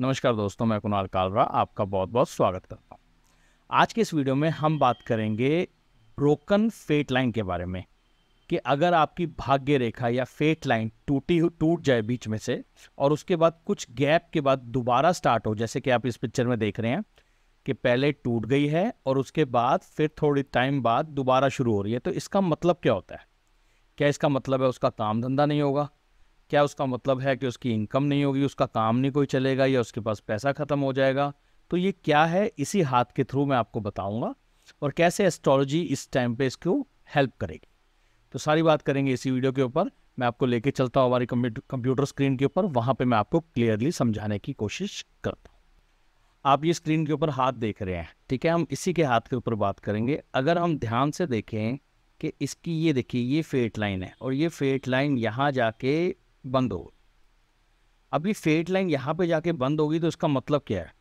नमस्कार दोस्तों मैं कुणाल कालरा आपका बहुत बहुत स्वागत करता हूँ आज के इस वीडियो में हम बात करेंगे ब्रोकन फेट लाइन के बारे में कि अगर आपकी भाग्य रेखा या फेट लाइन टूटी टूट जाए बीच में से और उसके बाद कुछ गैप के बाद दोबारा स्टार्ट हो जैसे कि आप इस पिक्चर में देख रहे हैं कि पहले टूट गई है और उसके बाद फिर थोड़ी टाइम बाद दोबारा शुरू हो रही है तो इसका मतलब क्या होता है क्या इसका मतलब है उसका काम धंधा नहीं होगा क्या उसका मतलब है कि उसकी इनकम नहीं होगी उसका काम नहीं कोई चलेगा या उसके पास पैसा ख़त्म हो जाएगा तो ये क्या है इसी हाथ के थ्रू मैं आपको बताऊंगा और कैसे एस्ट्रोलॉजी इस टाइम पे इसको हेल्प करेगी तो सारी बात करेंगे इसी वीडियो के ऊपर मैं आपको लेके चलता हूँ हमारी कंप्यूटर स्क्रीन के ऊपर वहाँ पर मैं आपको क्लियरली समझाने की कोशिश करता हूँ आप ये स्क्रीन के ऊपर हाथ देख रहे हैं ठीक है हम इसी के हाथ के ऊपर बात करेंगे अगर हम ध्यान से देखें कि इसकी ये देखिए ये फेट लाइन है और ये फेट लाइन यहाँ जाके बंद हो अभी फेट लाइन यहाँ पे जाके बंद होगी तो इसका मतलब क्या है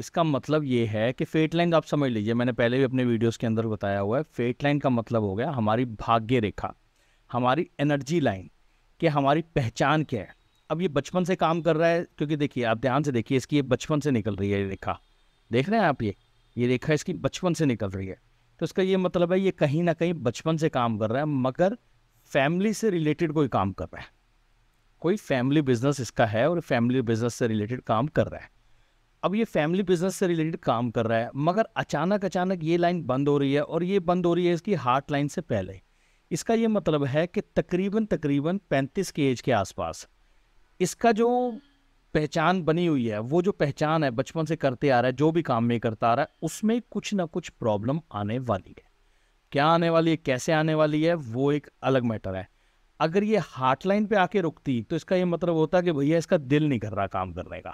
इसका मतलब ये है कि फेट लाइन तो आप समझ लीजिए मैंने पहले भी अपने वीडियोस के अंदर बताया हुआ है फेट लाइन का मतलब हो गया हमारी भाग्य रेखा हमारी एनर्जी लाइन कि हमारी पहचान क्या है अब ये बचपन से काम कर रहा है क्योंकि देखिए आप ध्यान से देखिए इसकी ये बचपन से निकल रही है ये रेखा देख रहे हैं आप ये ये रेखा इसकी बचपन से निकल रही है तो इसका ये मतलब है ये कहीं ना कहीं बचपन से काम कर रहा है मगर फैमिली से रिलेटेड कोई काम कर रहा है कोई फैमिली बिजनेस इसका है और फैमिली बिजनेस से रिलेटेड काम कर रहा है अब ये फैमिली बिजनेस से रिलेटेड काम कर रहा है मगर अचानक अचानक ये लाइन बंद हो रही है और ये बंद हो रही है इसकी हार्ट लाइन से पहले इसका ये मतलब है कि तकरीबन तकरीबन पैंतीस के एज के आसपास इसका जो पहचान बनी हुई है वो जो पहचान है बचपन से करते आ रहा है जो भी काम में करता आ रहा है उसमें कुछ ना कुछ प्रॉब्लम आने वाली है क्या आने वाली है कैसे आने वाली है वो एक अलग मैटर है अगर ये हार्ट लाइन पे आके रुकती तो इसका ये मतलब होता कि भैया इसका दिल नहीं कर रहा काम करने का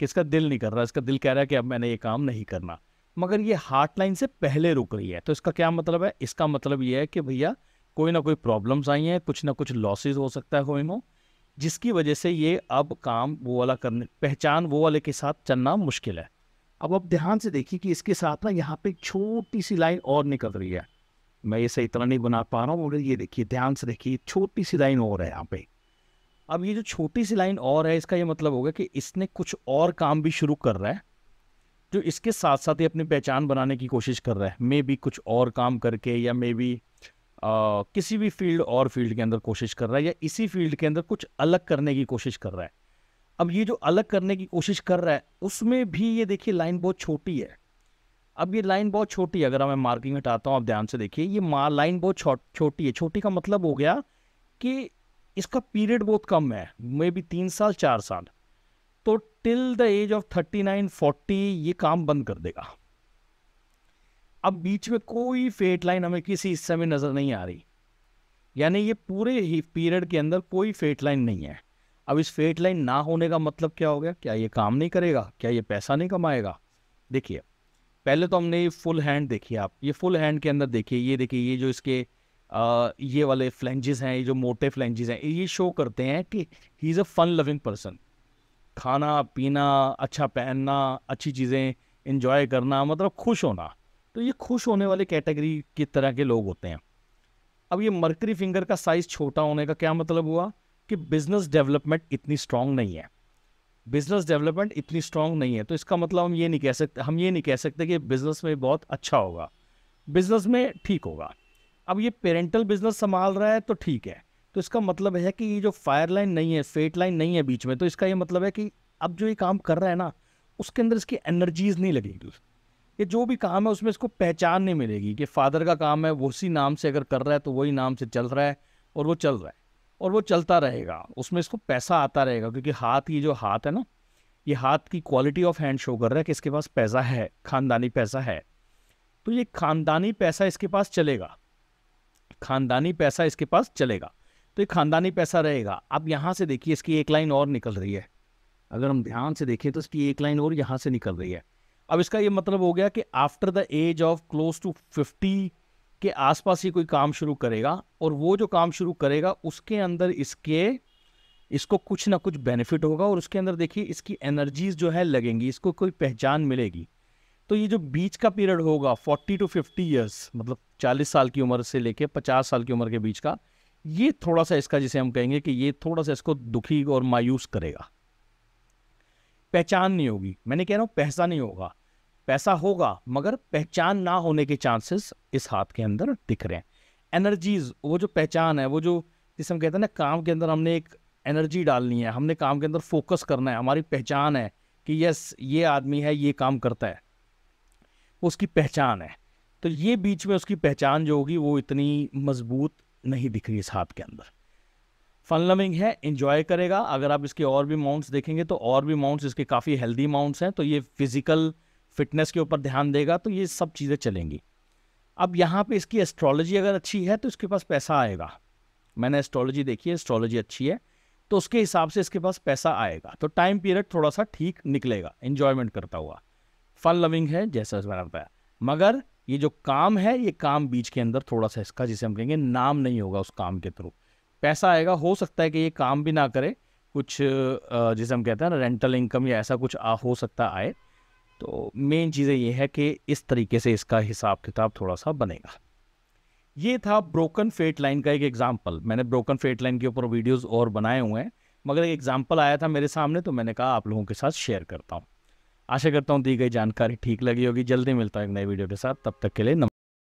किसका दिल नहीं कर रहा इसका दिल कह रहा है कि अब मैंने ये काम नहीं करना मगर ये हार्ट लाइन से पहले रुक रही है तो इसका क्या मतलब है इसका मतलब ये है कि भैया कोई ना कोई प्रॉब्लम्स आई हैं कुछ ना कुछ लॉसेज हो सकता है कोई हो जिसकी वजह से ये अब काम वो वाला करने पहचान वो वाले के साथ चलना मुश्किल है अब आप ध्यान से देखिए कि इसके साथ ना यहाँ पे छोटी सी लाइन और निकल रही है मैं इसे इतना नहीं बना पा रहा हूँ मगर ये देखिए ध्यान से देखिए छोटी सी लाइन और है यहाँ पे अब ये जो छोटी सी लाइन और है इसका ये मतलब होगा कि इसने कुछ और काम भी शुरू कर रहा है जो इसके साथ साथ ही अपनी पहचान बनाने की कोशिश कर रहा है मे बी कुछ और काम करके या मे बी किसी भी फील्ड और फील्ड के अंदर कोशिश कर रहा है या इसी फील्ड के अंदर कुछ अलग करने की कोशिश कर रहा है अब ये जो अलग करने की कोशिश कर रहा है उसमें भी ये देखिए लाइन बहुत छोटी है अब ये लाइन बहुत छोटी है अगर मैं मार्किंग हटाता हूँ आप ध्यान से देखिए ये मार लाइन बहुत छोटी है छोटी का मतलब हो गया कि इसका पीरियड बहुत कम है मे बी तीन साल चार साल तो till the age of thirty nine forty ये काम बंद कर देगा अब बीच में कोई फेट लाइन हमें किसी हिस्से में नज़र नहीं आ रही यानी ये पूरे ही पीरियड के अंदर कोई फेट लाइन नहीं है अब इस फेट लाइन ना होने का मतलब क्या हो गया क्या ये काम नहीं करेगा क्या ये पैसा नहीं कमाएगा देखिए पहले तो हमने ये फुल हैंड देखी आप ये फुल हैंड के अंदर देखिए ये देखिए ये जो इसके आ, ये वाले फ्लेंजेस हैं ये जो मोटे फ्लेंजेस हैं ये शो करते हैं कि he is a fun loving person खाना पीना अच्छा पहनना अच्छी चीज़ें इंजॉय करना मतलब खुश होना तो ये खुश होने वाले कैटेगरी की तरह के लोग होते हैं अब ये मर्करी फिंगर का साइज़ छोटा होने का क्या मतलब हुआ कि बिज़नेस डेवलपमेंट इतनी स्ट्रांग नहीं है बिजनेस डेवलपमेंट इतनी स्ट्रांग नहीं है तो इसका मतलब हम ये नहीं कह सकते हम ये नहीं कह सकते कि बिजनेस में बहुत अच्छा होगा बिजनेस में ठीक होगा अब ये पेरेंटल बिजनेस संभाल रहा है तो ठीक है तो इसका मतलब है कि ये जो फायर लाइन नहीं है फेट लाइन नहीं है बीच में तो इसका ये मतलब है कि अब जो ये काम कर रहा है ना उसके अंदर इसकी एनर्जीज नहीं लगेगी ये जो भी काम है उसमें इसको पहचान नहीं मिलेगी कि फादर का काम है उसी नाम से अगर कर रहा है तो वही नाम से चल रहा है और वो चल रहा है और वो चलता रहेगा उसमें इसको पैसा आता रहेगा क्योंकि हाथ ये जो हाथ है ना ये हाथ की क्वालिटी ऑफ हैंड शो कर रहा है कि इसके पास पैसा है खानदानी पैसा है तो ये खानदानी पैसा इसके पास चलेगा खानदानी पैसा इसके पास चलेगा तो ये खानदानी पैसा रहेगा अब यहाँ से देखिए इसकी एक लाइन और निकल रही है अगर हम ध्यान से देखें तो इसकी एक लाइन और यहाँ से निकल रही है अब इसका ये मतलब हो गया कि after the age of close to fifty के आसपास ही कोई काम शुरू करेगा और वो जो काम शुरू करेगा उसके अंदर इसके इसको कुछ ना कुछ बेनिफिट होगा और उसके अंदर देखिए इसकी एनर्जीज जो है लगेंगी इसको कोई पहचान मिलेगी तो ये जो बीच का पीरियड होगा फोर्टी टू फिफ्टी ईयर्स मतलब चालीस साल की उम्र से लेके पचास साल की उम्र के बीच का ये थोड़ा सा इसका जिसे हम कहेंगे कि ये थोड़ा सा इसको दुखी और मायूस करेगा पहचान नहीं होगी मैंने कह रहा हूँ पैसा नहीं होगा पैसा होगा मगर पहचान ना होने के चांसेस इस हाथ के अंदर दिख रहे हैं एनर्जीज वो जो पहचान है वो जो जिसे हम कहते हैं ना काम के अंदर हमने एक एनर्जी डालनी है हमने काम के अंदर फोकस करना है हमारी पहचान है कि यस ये आदमी है ये काम करता है उसकी पहचान है तो ये बीच में उसकी पहचान जो होगी वो इतनी मजबूत नहीं दिख रही इस हाथ के अंदर फन लविंग है इंजॉय करेगा अगर आप इसके और भी माउंट्स देखेंगे तो और भी माउंट्स इसके काफ़ी हेल्दी माउंट्स हैं तो ये फिजिकल फिटनेस के ऊपर ध्यान देगा तो ये सब चीज़ें चलेंगी अब यहाँ पे इसकी एस्ट्रोलॉजी अगर अच्छी है तो इसके पास पैसा आएगा मैंने एस्ट्रोलॉजी देखी है एस्ट्रोलॉजी अच्छी है तो उसके हिसाब से इसके पास पैसा आएगा तो टाइम पीरियड थोड़ा सा ठीक निकलेगा इन्जॉयमेंट करता हुआ फन लविंग है जैसा मैंने बताया मगर ये जो काम है ये काम बीच के अंदर थोड़ा सा इसका जिसे हम कहेंगे नाम नहीं होगा उस काम के थ्रू पैसा आएगा हो सकता है कि ये काम भी ना करे कुछ जिसे हम कहते हैं ना रेंटल इनकम या ऐसा कुछ आ, हो सकता आए तो मेन चीज़ें ये है कि इस तरीके से इसका हिसाब किताब थोड़ा सा बनेगा ये था ब्रोकन फेट लाइन का एक एग्जाम्पल मैंने ब्रोकन फेट लाइन के ऊपर वीडियोज़ और बनाए हुए हैं मगर एक एग्जाम्पल आया था मेरे सामने तो मैंने कहा आप लोगों के साथ शेयर करता हूँ आशा करता हूँ दी गई जानकारी ठीक लगी होगी जल्दी मिलता है एक नई वीडियो के साथ तब तक के लिए